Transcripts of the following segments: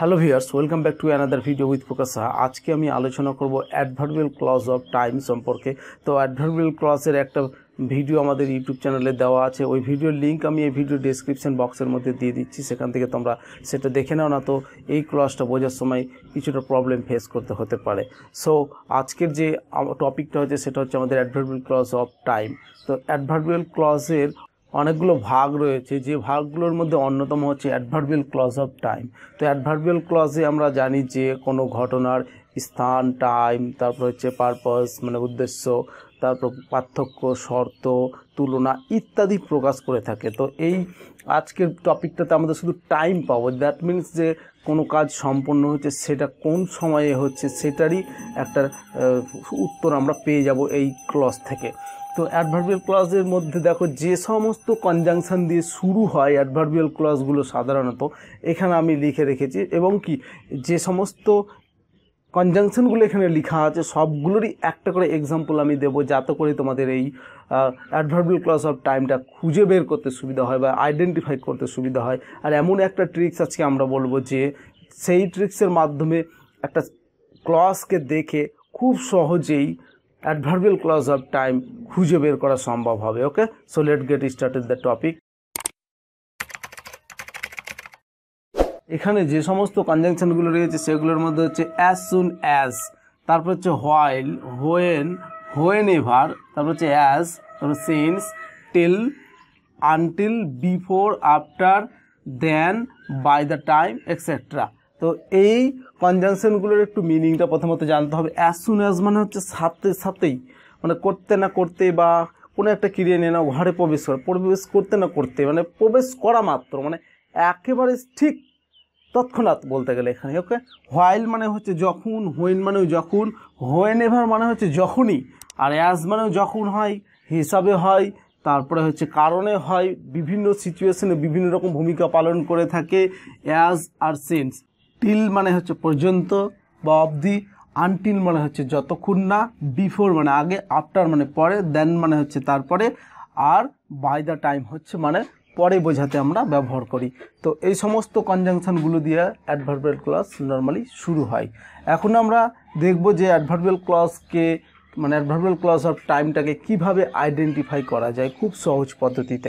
Hello viewers welcome back to another video with focus আজকে আমি আলোচনা করব অ্যাডভার্বিয়াল ক্লজ অফ টাইম সম্পর্কে তো অ্যাডভার্বিয়াল ক্লজের একটা ভিডিও আমাদের ইউটিউব চ্যানেলে দেওয়া আছে ওই ভিডিওর লিঙ্ক আমি এই ভিডিও ডিসক্রিপশান বক্সের মধ্যে দিয়ে দিচ্ছি সেখান থেকে তোমরা সেটা দেখে নাও না তো এই ক্লাসটা বোঝার সময় কিছুটা প্রবলেম ফেস করতে হতে পারে সো আজকের যে টপিকটা হচ্ছে সেটা হচ্ছে আমাদের অ্যাডভার্বিয়াল ক্লজ অফ টাইম তো অ্যাডভার্বিয়াল ক্লজের অনেকগুলো ভাগ রয়েছে যে ভাগগুলোর মধ্যে অন্যতম হচ্ছে অ্যাডভার্বিয়াল ক্লজ অফ টাইম তো অ্যাডভার্বিয়াল ক্লজে আমরা জানি যে কোনো ঘটনার স্থান টাইম তারপর হচ্ছে পারপাস মানে উদ্দেশ্য তারপর পার্থক্য শর্ত তুলনা ইত্যাদি প্রকাশ করে থাকে তো এই আজকের টপিকটাতে আমাদের শুধু টাইম পাবো দ্যাট মিনস যে কোনো কাজ সম্পন্ন হচ্ছে সেটা কোন সময়ে হচ্ছে সেটারই একটা উত্তর আমরা পেয়ে যাব এই ক্লস থেকে তো অ্যাডভার্বিয়াল ক্লজের মধ্যে দেখো যে সমস্ত কনজাংশন দিয়ে শুরু হয় অ্যাডভার্বিয়াল ক্লজগুলো সাধারণত এখানে আমি লিখে রেখেছি এবং কি যে সমস্ত কনজাংশনগুলো এখানে লেখা আছে সবগুলোরই একটা করে এক্সাম্পল আমি দেবো যাতে করে তোমাদের এই অ্যাডভার্বিয়াল ক্লস অফ টাইমটা খুঁজে বের করতে সুবিধা হয় বা আইডেন্টিফাই করতে সুবিধা হয় আর এমন একটা ট্রিক্স আজকে আমরা বলবো যে সেই ট্রিক্সের মাধ্যমে একটা ক্লসকে দেখে খুব সহজেই অ্যাডভার্বিয়াল ক্লজ অফ টাইম খুঁজে বের করা সম্ভব হবে okay so let get started the topic এখানে যে সমস্ত কনজাংশনগুলো রয়েছে সেগুলোর মধ্যে হচ্ছে অ্যাজ সুন অ্যাজ তারপর হচ্ছে হোয়াইল হোয়েন হোয়েন এভার তারপর হচ্ছে অ্যাজ তারপর since till until before after then by the time etcetera তো এই কনজাংশনগুলোর একটু মিনিংটা প্রথমত জানতে হবে অ্যাজ সুন অ্যাজ মানে হচ্ছে সাথে সাথেই মানে করতে না করতে বা কোনো একটা ক্রিয়া নিয়ে নাও ঘরে প্রবেশ করা প্রবেশ করতে না করতে মানে প্রবেশ করা মাত্র মানে একেবারে ঠিক তৎক্ষণাৎ বলতে গেলে এখানে ওকে হোয়াইল মানে হচ্ছে যখন হোয়েন মানেও যখন হোয়েন এভার মানে হচ্ছে যখনই আর অ্যাজ মানেও যখন হয় হিসাবে হয় তারপরে হচ্ছে কারণে হয় বিভিন্ন সিচুয়েশনে বিভিন্ন রকম ভূমিকা পালন করে থাকে অ্যাজ আর সেন্স টিল মানে হচ্ছে পর্যন্ত বা অবধি আনটিল মানে হচ্ছে যতক্ষণ না বিফোর মানে আগে আফটার মানে পরে দেন মানে হচ্ছে তারপরে আর বাই দ্য টাইম হচ্ছে মানে পরে বোঝাতে আমরা ব্যবহার করি তো এই সমস্ত কনজাংশনগুলো দিয়ে অ্যাডভার্বিয়াল ক্লাস নর্মালি শুরু হয় এখন আমরা দেখব যে অ্যাডভার্বিয়াল ক্লাসকে মানে অ্যাডভার্বাল ক্লজ অফ টাইমটাকে কিভাবে আইডেন্টিফাই করা যায় খুব সহজ পদ্ধতিতে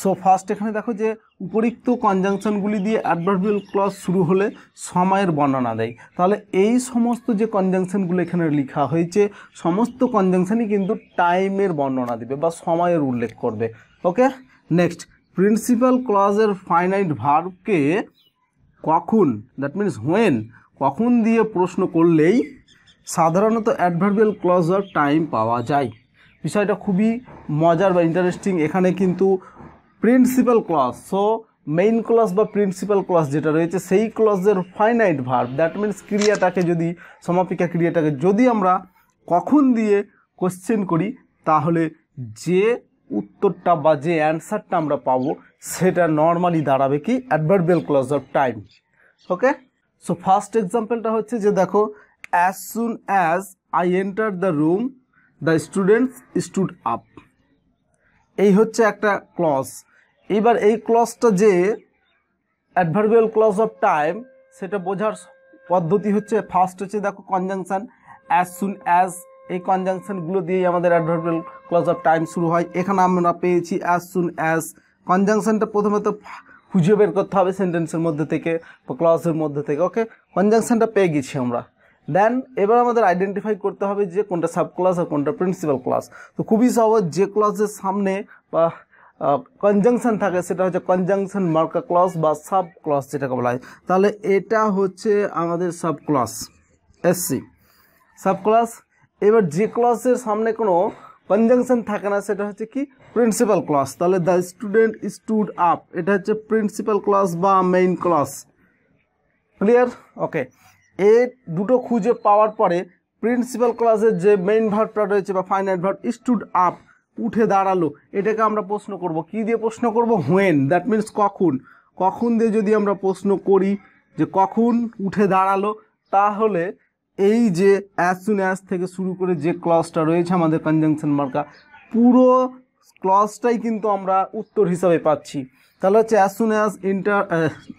সো ফার্স্ট এখানে দেখো যে উপরিক্ত কনজাংশনগুলি দিয়ে অ্যাডভার্বিয়াল ক্লজ শুরু হলে সময়ের বর্ণনা দেয় তাহলে এই সমস্ত যে কনজাংশনগুলো এখানে লেখা হয়েছে সমস্ত কনজাংশনই কিন্তু টাইমের বর্ণনা দেবে বা সময়ের উল্লেখ করবে ওকে নেক্সট প্রিন্সিপাল ক্লজের ফাইনাইট ভার্বকে কখন দ্যাট মিনস হোয়েন কখন দিয়ে প্রশ্ন করলেই সাধারণত অ্যাডভার্বিয়াল ক্লজ অফ টাইম পাওয়া যায় বিষয়টা খুবই মজার বা ইন্টারেস্টিং এখানে কিন্তু principal clause so main clause বা প্রিন্সিপাল ক্লজ যেটা রয়েছে সেই ক্লজের ফাইনাইট ভার্ব দ্যাট মিনস ক্রিয়াটাকে যদি সমাপিকা ক্রিয়াটাকে যদি আমরা কখন দিয়ে কোশ্চেন করি তাহলে যে উত্তরটা বা যে অ্যান্সারটা আমরা পাবো সেটা নর্মালি দাঁড়াবে কি adverbial clause of time okay so first এক্সাম্পলটা হচ্ছে যে দেখো as soon as I enter the room the students stood up এই হচ্ছে একটা ক্লস এবার এই ক্লসটা যে অ্যাডভার্বিয়াল ক্লস অফ টাইম সেটা বোঝার পদ্ধতি হচ্ছে ফার্স্ট হচ্ছে দেখো কনজাংশান অ্যাজ সুন অ্যাজ এই কনজাংশানগুলো দিয়েই আমাদের অ্যাডভার্বিয়াল ক্লস অফ টাইম শুরু হয় এখানে আমরা পেয়েছি অ্যাজ সুন অ্যাজ কনজাংশানটা প্রথমে তো খুঁজে বের করতে হবে সেন্টেন্সের মধ্যে থেকে ক্লসের মধ্যে থেকে ওকে কনজাংশানটা পেয়ে গেছি আমরা দেন এবার আমাদের আইডেন্টিফাই করতে হবে যে কোনটা সাব ক্লাস আর কোনটা প্রিন্সিপাল ক্লাস তো খুবই সহজ যে ক্লাসের সামনে বা কনজাংশন থাকে সেটা হচ্ছে কনজাংশন মার্কা ক্লাস বা সাব ক্লাস যেটাকে বলা হয় তাহলে এটা হচ্ছে আমাদের sub class SC sub class এবার যে ক্লাসের সামনে কোনো কনজাংশন থাকে না সেটা হচ্ছে কি প্রিন্সিপাল ক্লাস তাহলে দ্য স্টুডেন্ট স্টুড আপ এটা হচ্ছে প্রিন্সিপাল ক্লাস বা মেইন ক্লাস ক্লিয়ার ওকে এ দুটো খুঁজে পাওয়ার পরে প্রিন্সিপাল ক্লাসের যে মেইন ভার্ভটা রয়েছে বা ফাইনাল ভার্ভ স্টুড আপ উঠে দাঁড়ালো এটাকে আমরা প্রশ্ন করব কি দিয়ে প্রশ্ন করব হোয়েন দ্যাট মিন্স কখন কখন দিয়ে যদি আমরা প্রশ্ন করি যে কখন উঠে দাঁড়ালো তাহলে এই যে অ্যাজ সুন অ্যাজ থেকে শুরু করে যে ক্লসটা রয়েছে আমাদের কনজাংশন মার্কা পুরো ক্লসটাই কিন্তু আমরা উত্তর হিসাবে পাচ্ছি তাহলে হচ্ছে as soon as enter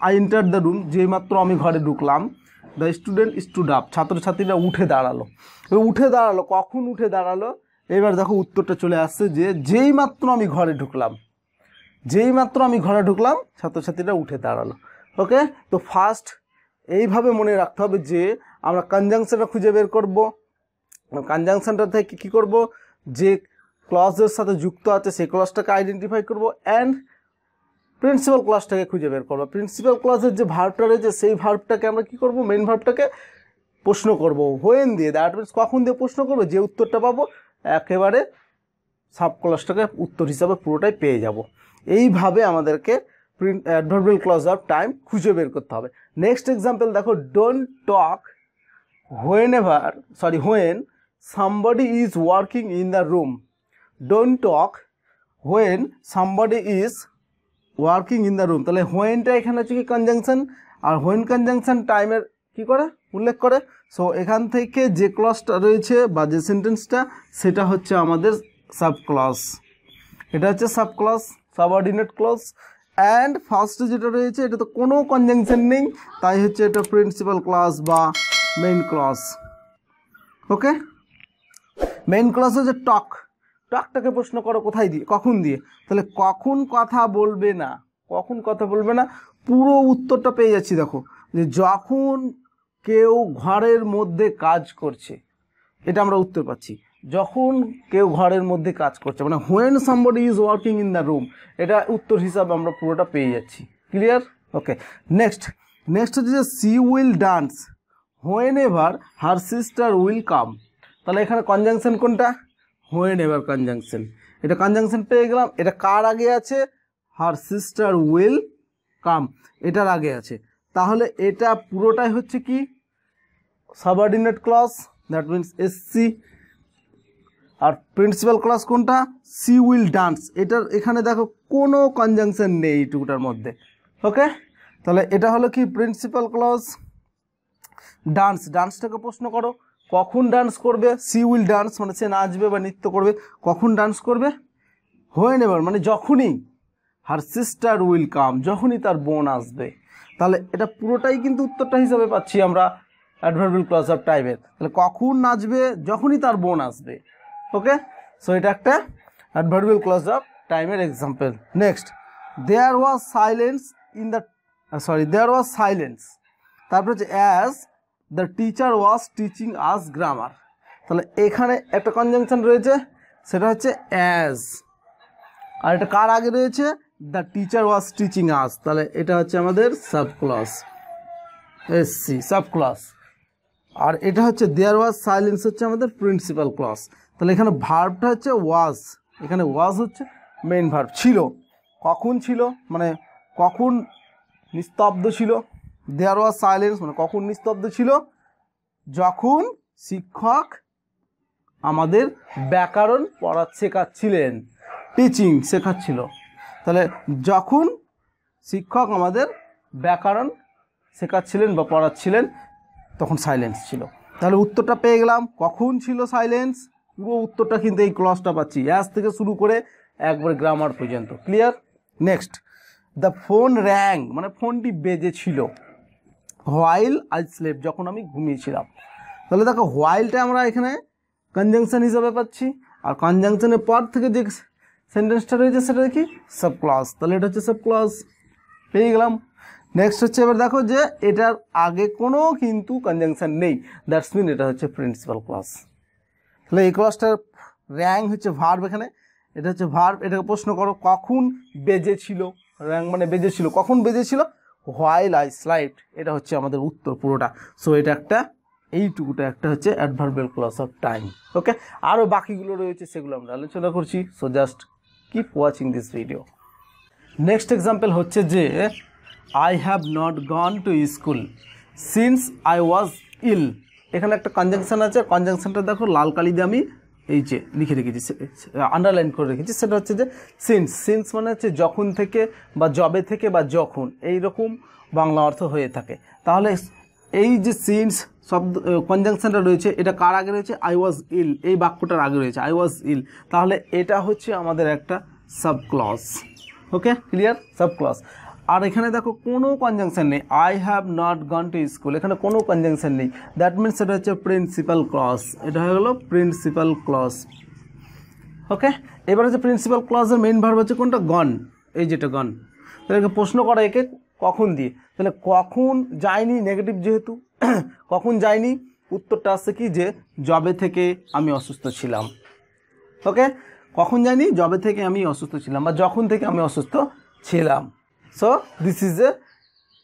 I enter the room যেইমাত্র আমি ঘরে ঢুকলাম দ্য স্টুডেন্ট স্টুড আপ ছাত্রছাত্রীরা উঠে দাঁড়ালো এবার উঠে দাঁড়ালো কখন উঠে দাঁড়ালো এবার দেখো উত্তরটা চলে আসছে যে যেই মাত্র আমি ঘরে ঢুকলাম যেই মাত্র আমি ঘরে ঢুকলাম ছাত্রছাত্রীরা উঠে দাঁড়ালো ওকে তো ফার্স্ট এইভাবে মনে রাখতে হবে যে আমরা কনজাংশনটা খুঁজে বের করব কনজাংশনটা থেকে কী করব যে ক্লসের সাথে যুক্ত আছে সেই ক্লসটাকে আইডেন্টিফাই করব অ্যান্ড প্রিন্সিপাল ক্লাসটাকে খুঁজে বের করবো প্রিন্সিপাল ক্লাসের যে ভার্বটা রয়েছে সেই ভার্বটাকে আমরা কি করব মেন ভার্বটাকে প্রশ্ন করব হোয়েন দিয়ে দ্যাট মিনস কখন দিয়ে প্রশ্ন করবো যে উত্তরটা পাবো একেবারে সাব ক্লাসটাকে উত্তর হিসাবে পুরোটাই পেয়ে যাব এইভাবে আমাদেরকে print adverbial clause of time খুঁজে বের করতে হবে নেক্সট এক্সাম্পল দেখো don't talk whenever sorry when somebody is working in the room don't talk when somebody is working in the room তাহলে হোয়েনটা এখানে হচ্ছে কি কনজাংশন আর হোয়েন কনজাংশন টাইমের কি করে উল্লেখ করে সো এখান থেকে যে ক্লসটা রয়েছে বা যে সেন্টেন্সটা সেটা হচ্ছে আমাদের সাব ক্লস এটা হচ্ছে sub clause subordinate clause and first যেটা রয়েছে এটা তো কোনো কনজাংশন নেই তাই হচ্ছে এটা প্রিন্সিপাল ক্লাস বা main class okay main class হচ্ছে টক টকটাকে প্রশ্ন করো কোথায় দিয়ে কখন দিয়ে তাহলে কখন কথা বলবে না কখন কথা বলবে না পুরো উত্তরটা পেয়ে যাচ্ছি দেখো যে যখন কেউ ঘরের মধ্যে কাজ করছে এটা আমরা উত্তর পাচ্ছি যখন কেউ ঘরের মধ্যে কাজ করছে মানে when somebody is working in the room এটা উত্তর হিসাবে আমরা পুরোটা পেয়ে যাচ্ছি ক্লিয়ার ওকে নেক্সট নেক্সট হচ্ছে যে she will dance whenever her sister will come তাহলে এখানে কনজাংশন কোনটা হোয়েন এভার কনজাংশন এটা কনজাংশন পেয়ে গেলাম এটা কার আগে আছে হার সিস্টার উইল কাম এটার আগে আছে তাহলে এটা পুরোটাই হচ্ছে কি subordinate clause that means SC আর প্রিন্সিপাল ক্লাস কোনটা সি উইল ডান্স এটার এখানে দেখো কোনো কনজাংশন নেই এইটুকুটার মধ্যে ওকে তাহলে এটা হলো কি প্রিন্সিপাল ক্লস ডান্স ডান্সটাকে প্রশ্ন করো কখন ডান্স করবে সি উইল ডান্স মানে সে নাচবে বা নৃত্য করবে কখন ডান্স করবে হোয়েন এভার মানে যখনই হার সিস্টার উইল কাম যখনই তার বোন আসবে তাহলে এটা পুরোটাই কিন্তু উত্তরটা হিসাবে পাচ্ছি আমরা অ্যাডভার্বিল ক্লজ অফ টাইমের তাহলে কখন নাচবে যখনই তার বোন আসবে ওকে সো এটা একটা অ্যাডভার্বেল ক্লজ অফ টাইমের example next there was silence in the sorry there was silence তারপরে হচ্ছে as the teacher was teaching us grammar তাহলে এখানে একটা কনজাংশন রয়েছে সেটা হচ্ছে অ্যাজ আর এটা কার আগে রয়েছে the teacher was teaching us তাহলে এটা হচ্ছে আমাদের সাবক্লাস এসসি সাবক্লাস আর এটা হচ্ছে দেয়ার ওয়াজ সাইলেন্স হচ্ছে আমাদের প্রিন্সিপাল ক্লাস তাহলে এখানে ভার্বটা হচ্ছে ওয়াজ এখানে ওয়াজ হচ্ছে মেন ভার্ব ছিল কখন ছিল মানে কখন নিস্তব্ধ ছিল দেয়ার ওয়াজ সাইলেন্স মানে কখন নিস্তব্ধ ছিল যখন শিক্ষক আমাদের ব্যাকরণ পড়া শেখাচ্ছিলেন টিচিং শেখাচ্ছিল তাহলে যখন শিক্ষক আমাদের ব্যাকরণ শেখাচ্ছিলেন বা পড়াচ্ছিলেন তখন সাইলেন্স ছিল তাহলে উত্তরটা পেয়ে গেলাম কখন ছিল সাইলেন্স পুরো উত্তরটা কিন্তু এই ক্লসটা পাচ্ছি অ্যাস থেকে শুরু করে একবার গ্রামার পর্যন্ত clear next the phone rang মানে ফোনটি বেজেছিল হোয়াইল আই স্লেপ যখন আমি ঘুমিয়েছিলাম তাহলে দেখো হোয়াইলটা আমরা এখানে কনজাংশন হিসাবে পাচ্ছি আর কনজাংশনের পর থেকে যে সেন্টেন্সটা রয়েছে সেটা দেখি সাব ক্লাস তাহলে এটা হচ্ছে সাব ক্লাস পেয়ে গেলাম নেক্সট হচ্ছে এবার দেখো যে এটার আগে কোনো কিন্তু কনজাংশন নেই দ্যাটস মিন এটা হচ্ছে প্রিন্সিপাল ক্লাস তাহলে এই ক্লাসটার র্যাং হচ্ছে ভার্ব এখানে এটা হচ্ছে ভার্ব এটাকে প্রশ্ন করো কখন বেজেছিল র্যাং মানে বেজেছিল কখন বেজেছিল হোয়াইল আই স্লাইড এটা হচ্ছে আমাদের উত্তর পুরোটা সো এটা একটা এইটুকুটা একটা হচ্ছে adverbial clause of time okay আরও বাকিগুলো রয়েছে সেগুলো আমরা আলোচনা করছি so just keep watching this video next example হচ্ছে যে I have not gone to school since I was ill এখানে একটা কনজাংশন আছে কনজাংশনটা দেখো লাল কালি দিয়ে আমি এই যে লিখে রেখেছি আন্ডারলাইন করে রেখেছি সেটা হচ্ছে যে সিন্স সিন্স মানে হচ্ছে যখন থেকে বা জবে থেকে বা যখন এই রকম বাংলা অর্থ হয়ে থাকে তাহলে এই যে সিন্স শব্দ কনজাংশনটা রয়েছে এটা কার আগে রয়েছে আই ওয়াজ ইল এই বাক্যটার আগে রয়েছে আই ওয়াজ ইল তাহলে এটা হচ্ছে আমাদের একটা সাবক্লস ওকে ক্লিয়ার সাবক্লস আর এখানে দেখো কোনো কনজাংশন নেই I have not gone to school এখানে কোনো কনজাংশন নেই দ্যাট মিনস এটা হচ্ছে প্রিন্সিপাল ক্লস এটা হয়ে গেলো প্রিন্সিপাল ক্লস ওকে এবার হচ্ছে প্রিন্সিপাল ক্লসের মেইন ভার্ব হচ্ছে কোনটা গন এই যেটা গন তাহলে প্রশ্ন করা একে কখন দিয়ে তাহলে কখন যায়নি নেগেটিভ যেহেতু কখন যায়নি উত্তরটা আসছে কি যে জবে থেকে আমি অসুস্থ ছিলাম ওকে কখন যায়নি জবে থেকে আমি অসুস্থ ছিলাম বা যখন থেকে আমি অসুস্থ ছিলাম So this is a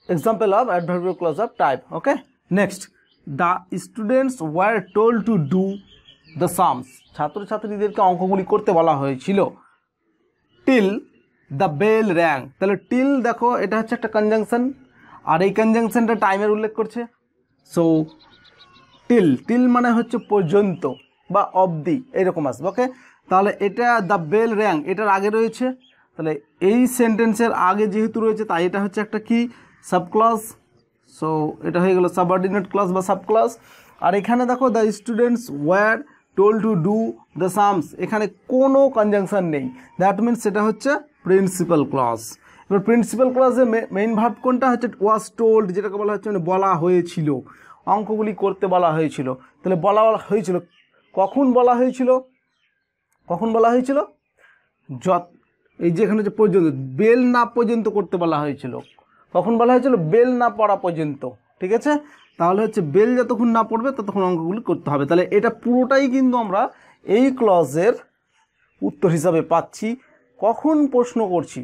example of adverbial clause of type. Okay. Next, the students were told to do the sums. ছাত্রছাত্রীদেরকে অঙ্কগুলি করতে বলা হয়েছিল টিল দ্য বেল র্যাং তাহলে টিল দেখো এটা হচ্ছে একটা কনজাংশন আর এই কনজাংশনটা টাইমের উল্লেখ করছে সো টিল টিল মানে হচ্ছে পর্যন্ত বা অবধি এরকম আসবে ওকে তাহলে এটা দ্য বেল র্যাং এটার আগে রয়েছে তাহলে এই সেন্টেন্সের আগে যেহেতু রয়েছে তাই এটা হচ্ছে একটা কি সাবক্লাস সো এটা হয়ে গেল সাবঅর্ডিনেট ক্লাস বা সাবক্লাস আর এখানে দেখো the students were told to do the sums এখানে কোনো কনজাংশন নেই দ্যাট মিনস সেটা হচ্ছে প্রিন্সিপাল ক্লাস এবার প্রিন্সিপাল ক্লাসে মেইন ভার্ট কোনটা হচ্ছে ওয়াস টোল্ড যেটাকে বলা হচ্ছে মানে বলা হয়েছিল অঙ্কগুলি করতে বলা হয়েছিল তাহলে বলা হয়েছিল কখন বলা হয়েছিল কখন বলা হয়েছিল যত এই যেখানে যে পর্যন্ত বেল না পর্যন্ত করতে বলা হয়েছিল কখন বলা হয়েছিল বেল না পড়া পর্যন্ত ঠিক আছে তাহলে হচ্ছে বেল যতক্ষণ না পড়বে ততক্ষণ অঙ্কগুলি করতে হবে তাহলে এটা পুরোটাই কিন্তু আমরা এই ক্লজের উত্তর হিসাবে পাচ্ছি কখন প্রশ্ন করছি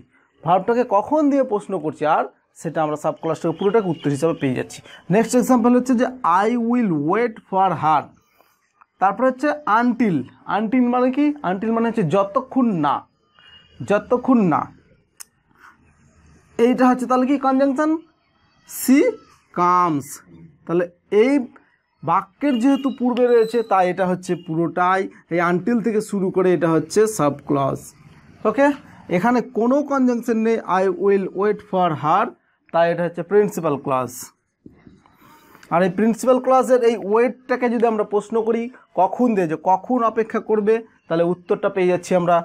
ভাবটাকে কখন দিয়ে প্রশ্ন করছি আর সেটা আমরা সাব ক্লাসটাকে পুরোটাকে উত্তর হিসাবে পেয়ে যাচ্ছি নেক্সট এক্সাম্পল হচ্ছে যে I will wait for her তারপরে হচ্ছে আনটিল আনটিল মানে কি আনটিল মানে হচ্ছে যতক্ষণ না যতক্ষণ না এইটা হচ্ছে তাহলে কি কনজাংশন সি কামস তাহলে এই বাক্যের যেহেতু পূর্বে রয়েছে তাই এটা হচ্ছে পুরোটাই এই আনটিল থেকে শুরু করে এটা হচ্ছে সাব ক্লস ওকে এখানে কোনো কনজাংশন নেই I will wait for her তাই এটা হচ্ছে প্রিন্সিপাল ক্লাস আর এই প্রিন্সিপাল ক্লাসের এই ওয়েটটাকে যদি আমরা প্রশ্ন করি কখন দিয়ে যে কখন অপেক্ষা করবে তাহলে উত্তরটা পেয়ে যাচ্ছি আমরা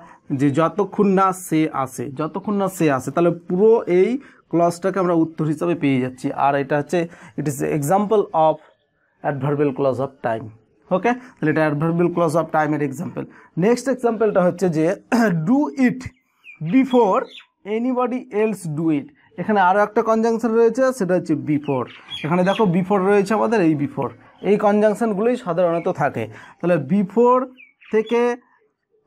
যে যতক্ষণ না সে আসে যতক্ষণ না সে আসে তাহলে পুরো এই ক্লজটাকে আমরা উত্তর হিসাবে পেয়ে যাচ্ছি আর এটা হচ্ছে it is example of adverbial clause of time okay তাহলে এটা অ্যাডভার্বেল ক্লজ অফ টাইমের এক্সাম্পল নেক্সট এক্সাম্পলটা হচ্ছে যে do it before anybody else do it এখানে আরও একটা কনজাংশন রয়েছে সেটা হচ্ছে বিফোর এখানে দেখো বিফোর রয়েছে আমাদের এই বিফোর এই কনজাংশনগুলোই সাধারণত থাকে তাহলে বিফোর থেকে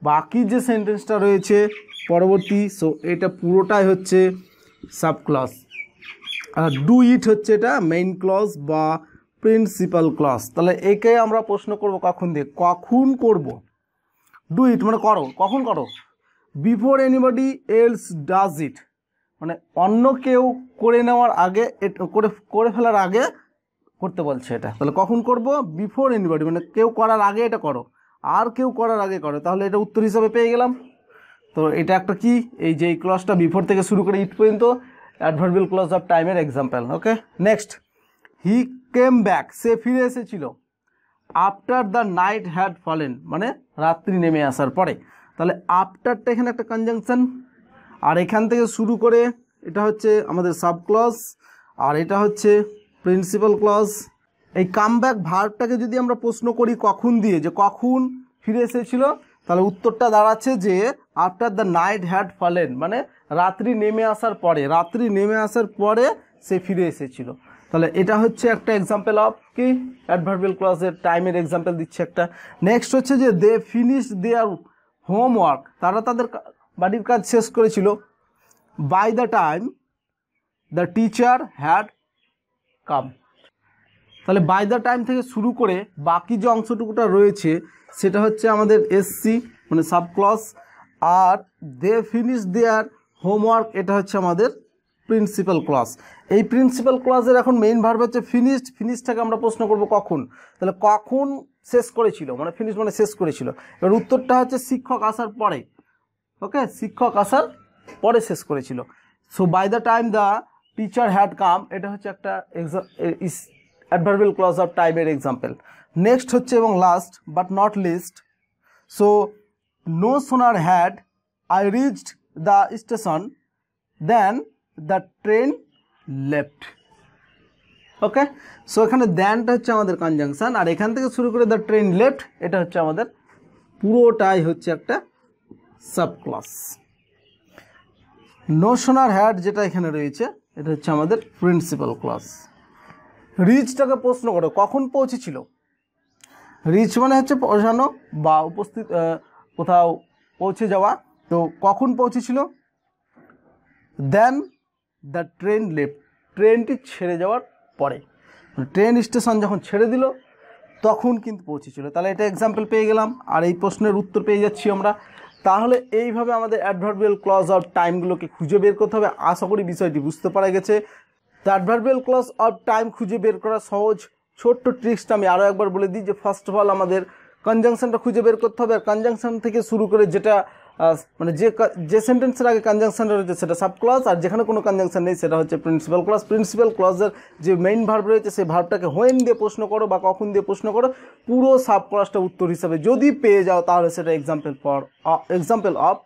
বাকি যে সেন্টেন্সটা রয়েছে পরবর্তী সো এটা পুরোটাই হচ্ছে সাব ক্লাস আর ডু ইট হচ্ছে এটা মেইন ক্লস বা প্রিন্সিপাল ক্লাস তাহলে একে আমরা প্রশ্ন করব কখন দিয়ে কখন করব ডু ইট মানে করো কখন করো before anybody else does it মানে অন্য কেউ করে নেওয়ার আগে করে করে ফেলার আগে করতে বলছে এটা তাহলে কখন করব বিফোর এনিবডি মানে কেউ করার আগে এটা করো আর কেউ করার আগে করে তাহলে এটা উত্তর হিসাবে পেয়ে গেলাম তো এটা একটা কি এই যে এই ক্লসটা বিফোর থেকে শুরু করে ইট পর্যন্ত অ্যাডভার্বিয়াল ক্লস অফ টাইমের example okay next he came back সে ফিরে এসেছিল after the night had fallen মানে রাত্রি নেমে আসার পরে তাহলে আফটারটা এখানে একটা কনজাংশন আর এখান থেকে শুরু করে এটা হচ্ছে আমাদের সাব ক্লস আর এটা হচ্ছে প্রিন্সিপাল ক্লস এই কামব্যাক ভার্বটাকে যদি আমরা প্রশ্ন করি কখন দিয়ে যে কখন ফিরে এসেছিল তাহলে উত্তরটা দাঁড়াচ্ছে যে after the night had fallen মানে রাত্রি নেমে আসার পরে রাত্রি নেমে আসার পরে সে ফিরে এসেছিল তাহলে এটা হচ্ছে একটা এক্সাম্পল অফ কি অ্যাডভার্বেল ক্লাসের টাইমের এক্সাম্পল দিচ্ছে একটা নেক্সট হচ্ছে যে দে ফিনিশ দেয়ার হোমওয়ার্ক তারা তাদের বাড়ির কাজ শেষ করেছিল by the time the teacher had come তাহলে বাই দ্য টাইম থেকে শুরু করে বাকি যে অংশটুকুটা রয়েছে সেটা হচ্ছে আমাদের এসসি মানে সাবক্লস আর দে ফিনিশ দেয়ার হোমওয়ার্ক এটা হচ্ছে আমাদের প্রিন্সিপাল ক্লাস এই প্রিন্সিপাল ক্লাসের এখন মেইন ভার্ব হচ্ছে ফিনিশড ফিনিশটাকে আমরা প্রশ্ন করব কখন তাহলে কখন শেষ করেছিল মানে ফিনিশ মানে শেষ করেছিল এবার উত্তরটা হচ্ছে শিক্ষক আসার পরে ওকে শিক্ষক আসার পরে শেষ করেছিল so by the time the teacher had come এটা হচ্ছে একটা অ্যাডভার্বিয়াল ক্লজ অফ টাইমের এক্সাম্পল নেক্সট হচ্ছে এবং last but not least so no sooner had I reached the station then the train left okay so এখানে দ্যানটা হচ্ছে আমাদের কনজাংশান আর এখান থেকে শুরু করে দ্য ট্রেন লেফট এটা হচ্ছে আমাদের পুরোটাই হচ্ছে একটা sub class no sooner had যেটা এখানে রয়েছে এটা হচ্ছে আমাদের প্রিন্সিপাল ক্লাস রিচটাকে প্রশ্ন করো কখন পৌঁছেছিল রিচ মানে হচ্ছে পৌঁছানো বা উপস্থিত কোথাও পৌঁছে যাওয়া তো কখন পৌঁছেছিল দেন দ্য ট্রেন লেফট ট্রেনটি ছেড়ে যাওয়ার পরে ট্রেন মানে স্টেশন যখন ছেড়ে দিল তখন কিন্তু পৌঁছেছিল তাহলে এটা এক্সাম্পল পেয়ে গেলাম আর এই প্রশ্নের উত্তর পেয়ে যাচ্ছি আমরা তাহলে এইভাবে আমাদের অ্যাডভার্বিয়াল ক্লজ অফ টাইমগুলোকে খুঁজে বের করতে হবে আশা করি বিষয়টি বুঝতে পারা গেছে তো অ্যাডভার্বিয়াল ক্লস অফ টাইম খুঁজে বের করা সহজ ছোট্ট ট্রিক্সটা আমি আরও একবার বলে দিই যে ফার্স্ট অফ অল আমাদের কনজাংশনটা খুঁজে বের করতে হবে আর কনজাংশন থেকে শুরু করে যেটা মানে যে যে সেন্টেন্সের আগে কনজাংশনটা রয়েছে সেটা সাব ক্লাস আর যেখানে কোনো কনজাংশন নেই সেটা হচ্ছে প্রিন্সিপাল ক্লাস প্রিন্সিপাল ক্লাসের যে মেইন ভার্ব রয়েছে সেই ভার্বটাকে হোয়েন দিয়ে প্রশ্ন করো বা কখন দিয়ে প্রশ্ন করো পুরো সাব ক্লাসটা উত্তর হিসাবে যদি পেয়ে যাও তাহলে সেটা example for example of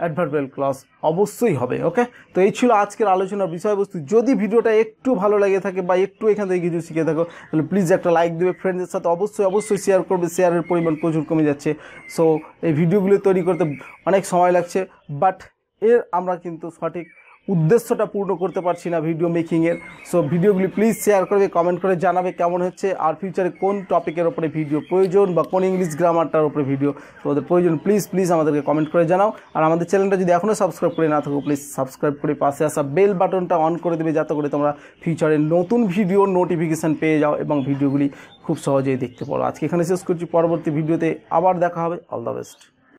adverbial clause অবশ্যই হবে ওকে তো এই ছিল আজকের আলোচনার বিষয়বস্তু যদি ভিডিওটা একটু ভালো লাগে থাকে বা একটু এখান থেকে কিছু শিখে থাকো তাহলে প্লিজ একটা লাইক দেবে ফ্রেন্ডের সাথে অবশ্যই অবশ্যই শেয়ার করবে শেয়ারের পরিমাণ প্রচুর কমে যাচ্ছে সো এই ভিডিওগুলো তৈরি করতে অনেক সময় লাগছে বাট এর আমরা কিন্তু সঠিক উদ্দেশ্যটা পূর্ণ করতে পারছি না ভিডিও মেকিংয়ের সো ভিডিওগুলি প্লিজ শেয়ার করবে কমেন্ট করে জানাবে কেমন হচ্ছে আর ফিউচারে কোন টপিকের ওপরে ভিডিও প্রয়োজন বা কোন ইংলিশ গ্রামারটার ওপরে ভিডিও তোমাদের প্রয়োজন প্লিজ প্লিজ আমাদেরকে কমেন্ট করে জানাও আর আমাদের চ্যানেলটা যদি এখনও সাবস্ক্রাইব করে না থাকো প্লিজ সাবস্ক্রাইব করে পাশে আসা বেল বাটনটা অন করে দেবে যাতে করে তোমরা ফিউচারে নতুন ভিডিও নোটিফিকেশান পেয়ে যাও এবং ভিডিওগুলি খুব সহজেই দেখতে পারো আজকে এখানে শেষ করছি পরবর্তী ভিডিওতে আবার দেখা হবে অল দ্য বেস্ট